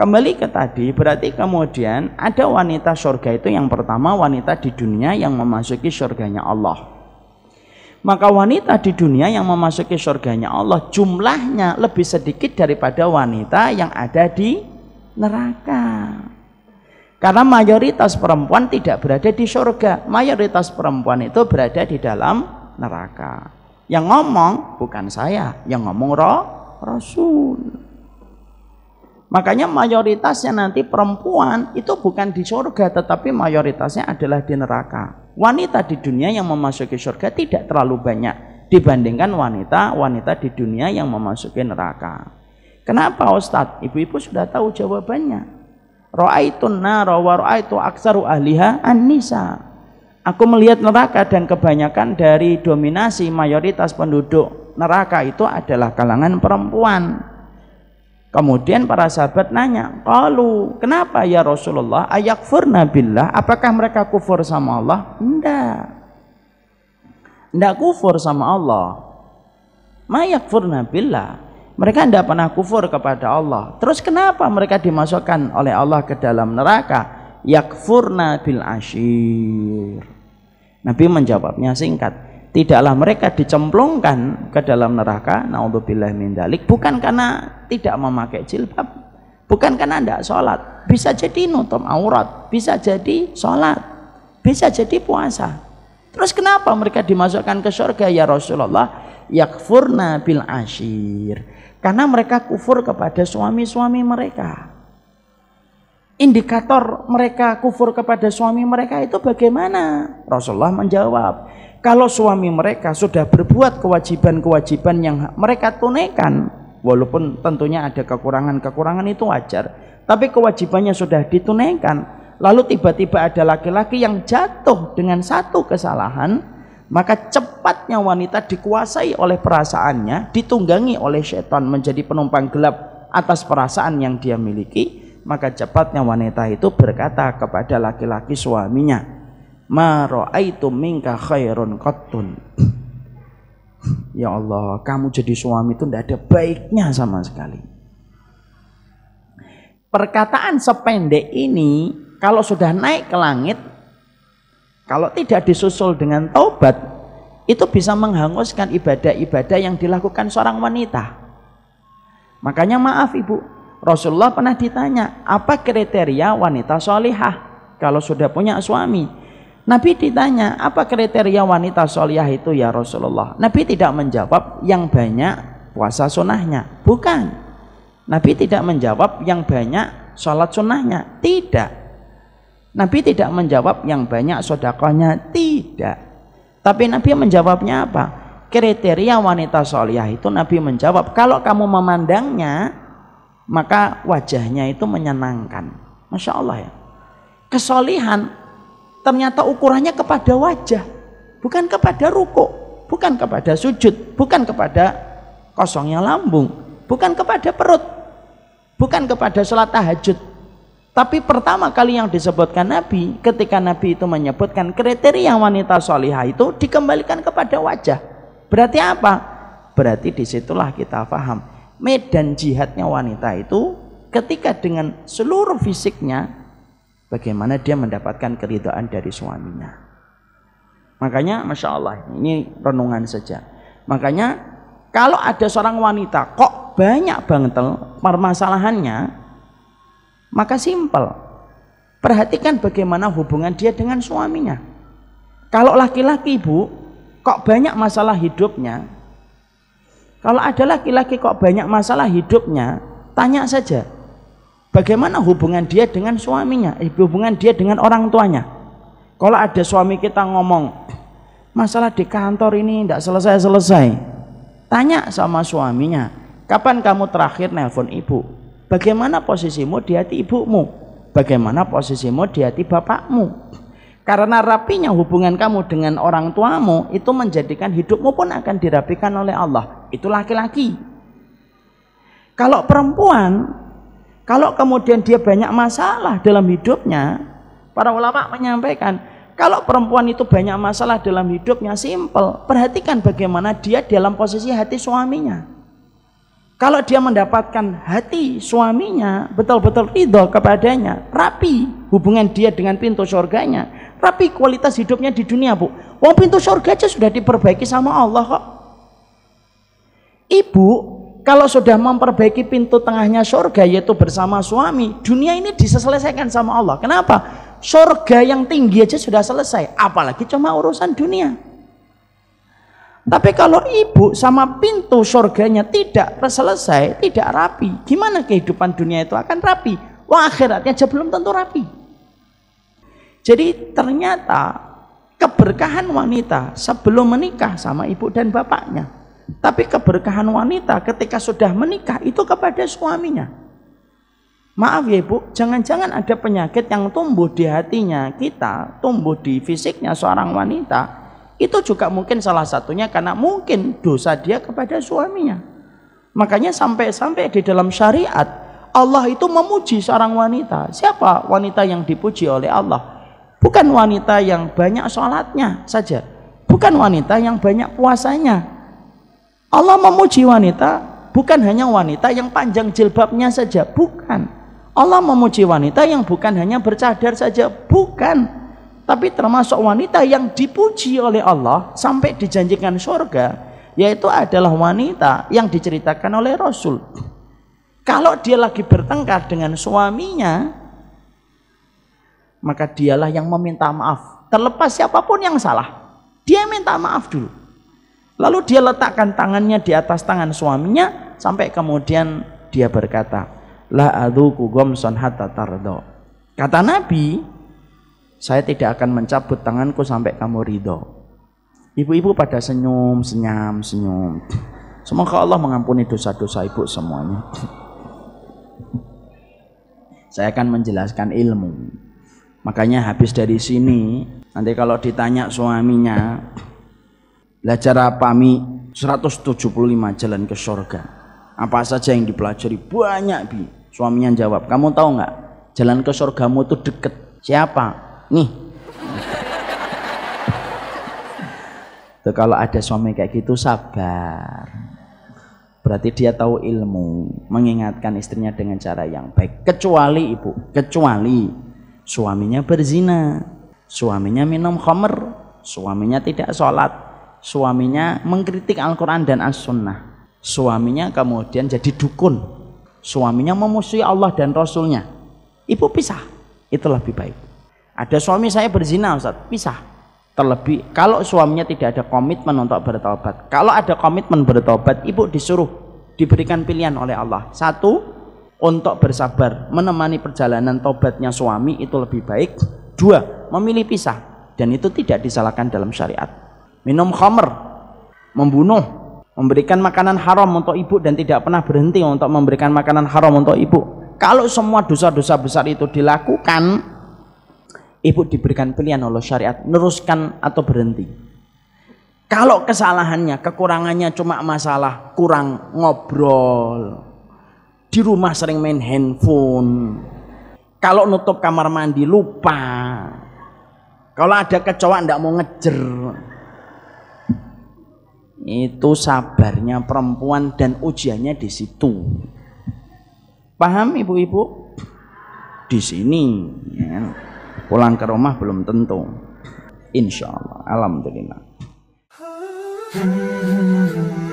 Kembali ke tadi, berarti kemudian ada wanita surga itu yang pertama wanita di dunia yang memasuki surganya Allah. Maka wanita di dunia yang memasuki surganya Allah jumlahnya lebih sedikit daripada wanita yang ada di neraka. Karena mayoritas perempuan tidak berada di surga, mayoritas perempuan itu berada di dalam neraka. Yang ngomong bukan saya, yang ngomong roh Rasul. Makanya mayoritasnya nanti perempuan itu bukan di surga tetapi mayoritasnya adalah di neraka. Wanita di dunia yang memasuki surga tidak terlalu banyak dibandingkan wanita-wanita di dunia yang memasuki neraka. Kenapa Ustadz? Ibu-ibu sudah tahu jawabannya. Ra'aitun nara wa ra'aitu aksaru ahliha an-nisa. Aku melihat neraka dan kebanyakan dari dominasi mayoritas penduduk neraka itu adalah kalangan perempuan. Kemudian para sahabat nanya, kalau kenapa ya Rasulullah? Ayakfurna billah? Apakah mereka kufur sama Allah?" Enggak. Enggak kufur sama Allah. Mayakfurna billah. Mereka tidak pernah kufur kepada Allah. Terus kenapa mereka dimasukkan oleh Allah ke dalam neraka? Yakfurna bil ashir. Nabi menjawabnya singkat, tidaklah mereka dicemplungkan ke dalam neraka naudzubillah min dalik bukan karena tidak memakai jilbab bukan karena tidak sholat bisa jadi nutup aurat bisa jadi sholat bisa jadi puasa terus kenapa mereka dimasukkan ke surga ya Rasulullah yakfurna bil ashir karena mereka kufur kepada suami-suami mereka indikator mereka kufur kepada suami mereka itu bagaimana Rasulullah menjawab kalau suami mereka sudah berbuat kewajiban-kewajiban yang mereka tunaikan walaupun tentunya ada kekurangan-kekurangan itu wajar tapi kewajibannya sudah ditunaikan lalu tiba-tiba ada laki-laki yang jatuh dengan satu kesalahan maka cepatnya wanita dikuasai oleh perasaannya ditunggangi oleh setan menjadi penumpang gelap atas perasaan yang dia miliki maka cepatnya wanita itu berkata kepada laki-laki suaminya ma ra'aitu minka khairun qattun Ya Allah, kamu jadi suami itu tidak ada baiknya sama sekali. Perkataan sependek ini, kalau sudah naik ke langit, kalau tidak disusul dengan taubat, itu bisa menghanguskan ibadah-ibadah yang dilakukan seorang wanita. Makanya maaf ibu, Rasulullah pernah ditanya, apa kriteria wanita solihah kalau sudah punya suami? Nabi ditanya, apa kriteria wanita soliah itu ya Rasulullah? Nabi tidak menjawab yang banyak puasa sunnahnya. Bukan. Nabi tidak menjawab yang banyak sholat sunnahnya. Tidak. Nabi tidak menjawab yang banyak sodakohnya. Tidak. Tapi Nabi menjawabnya apa? Kriteria wanita soliah itu Nabi menjawab, kalau kamu memandangnya, maka wajahnya itu menyenangkan. Masya Allah ya. Kesolihan Ternyata ukurannya kepada wajah, bukan kepada ruko, bukan kepada sujud, bukan kepada kosongnya lambung, bukan kepada perut, bukan kepada sholat tahajud. Tapi pertama kali yang disebutkan Nabi, ketika Nabi itu menyebutkan kriteria wanita solihah itu dikembalikan kepada wajah. Berarti apa? Berarti disitulah kita paham. Medan jihadnya wanita itu ketika dengan seluruh fisiknya bagaimana dia mendapatkan keridhaan dari suaminya. Makanya Masya Allah ini renungan saja. Makanya kalau ada seorang wanita kok banyak banget permasalahannya maka simpel. Perhatikan bagaimana hubungan dia dengan suaminya. Kalau laki-laki ibu, kok banyak masalah hidupnya kalau ada laki-laki kok banyak masalah hidupnya tanya saja Bagaimana hubungan dia dengan suaminya, eh, hubungan dia dengan orang tuanya? Kalau ada suami kita ngomong, masalah di kantor ini tidak selesai-selesai. Tanya sama suaminya, kapan kamu terakhir nelpon ibu? Bagaimana posisimu di hati ibumu? Bagaimana posisimu di hati bapakmu? Karena rapinya hubungan kamu dengan orang tuamu itu menjadikan hidupmu pun akan dirapikan oleh Allah. Itu laki-laki. Kalau perempuan kalau kemudian dia banyak masalah dalam hidupnya, para ulama menyampaikan, kalau perempuan itu banyak masalah dalam hidupnya, simple. Perhatikan bagaimana dia dalam posisi hati suaminya. Kalau dia mendapatkan hati suaminya, betul-betul ridho kepadanya, rapi hubungan dia dengan pintu surganya, rapi kualitas hidupnya di dunia, Bu. Wong pintu surga aja sudah diperbaiki sama Allah kok. Ibu kalau sudah memperbaiki pintu tengahnya surga yaitu bersama suami, dunia ini diselesaikan sama Allah. Kenapa? Surga yang tinggi aja sudah selesai, apalagi cuma urusan dunia. Tapi kalau ibu sama pintu surganya tidak selesai, tidak rapi, gimana kehidupan dunia itu akan rapi? Wah akhiratnya aja belum tentu rapi. Jadi ternyata keberkahan wanita sebelum menikah sama ibu dan bapaknya. Tapi keberkahan wanita ketika sudah menikah itu kepada suaminya. Maaf ya Ibu, jangan-jangan ada penyakit yang tumbuh di hatinya kita, tumbuh di fisiknya seorang wanita. Itu juga mungkin salah satunya karena mungkin dosa dia kepada suaminya. Makanya sampai-sampai di dalam syariat Allah itu memuji seorang wanita. Siapa wanita yang dipuji oleh Allah? Bukan wanita yang banyak sholatnya saja. Bukan wanita yang banyak puasanya Allah memuji wanita bukan hanya wanita yang panjang jilbabnya saja, bukan. Allah memuji wanita yang bukan hanya bercadar saja, bukan. Tapi termasuk wanita yang dipuji oleh Allah sampai dijanjikan surga, yaitu adalah wanita yang diceritakan oleh Rasul. Kalau dia lagi bertengkar dengan suaminya, maka dialah yang meminta maaf. Terlepas siapapun yang salah, dia minta maaf dulu. Lalu dia letakkan tangannya di atas tangan suaminya sampai kemudian dia berkata, "La adzuku gomson hatta tardo." Kata Nabi, "Saya tidak akan mencabut tanganku sampai kamu ridho." Ibu-ibu pada senyum, senyum, senyum. Semoga Allah mengampuni dosa-dosa ibu semuanya. Saya akan menjelaskan ilmu. Makanya habis dari sini, nanti kalau ditanya suaminya, lah cara pami 175 jalan ke surga. Apa saja yang dipelajari banyak bi. Suaminya jawab, kamu tahu nggak? Jalan ke surgamu itu deket. Siapa? Nih. Tuh kalau ada suami kayak gitu sabar. Berarti dia tahu ilmu, mengingatkan istrinya dengan cara yang baik. Kecuali ibu, kecuali suaminya berzina, suaminya minum khamer, suaminya tidak sholat, Suaminya mengkritik Al-Quran dan As-Sunnah. Suaminya kemudian jadi dukun. Suaminya memusuhi Allah dan Rasulnya. Ibu pisah. Itu lebih baik. Ada suami saya berzina Ustaz, pisah. Terlebih kalau suaminya tidak ada komitmen untuk bertobat. Kalau ada komitmen bertobat, ibu disuruh diberikan pilihan oleh Allah. Satu, untuk bersabar menemani perjalanan tobatnya suami itu lebih baik. Dua, memilih pisah dan itu tidak disalahkan dalam syariat minum khamer, membunuh, memberikan makanan haram untuk ibu dan tidak pernah berhenti untuk memberikan makanan haram untuk ibu. Kalau semua dosa-dosa besar itu dilakukan, ibu diberikan pilihan oleh syariat, neruskan atau berhenti. Kalau kesalahannya, kekurangannya cuma masalah kurang ngobrol, di rumah sering main handphone, kalau nutup kamar mandi lupa, kalau ada kecoa tidak mau ngejer, itu sabarnya perempuan dan ujiannya di situ. Paham ibu-ibu? Di sini. Ya. Pulang ke rumah belum tentu. Insya Allah. Alhamdulillah.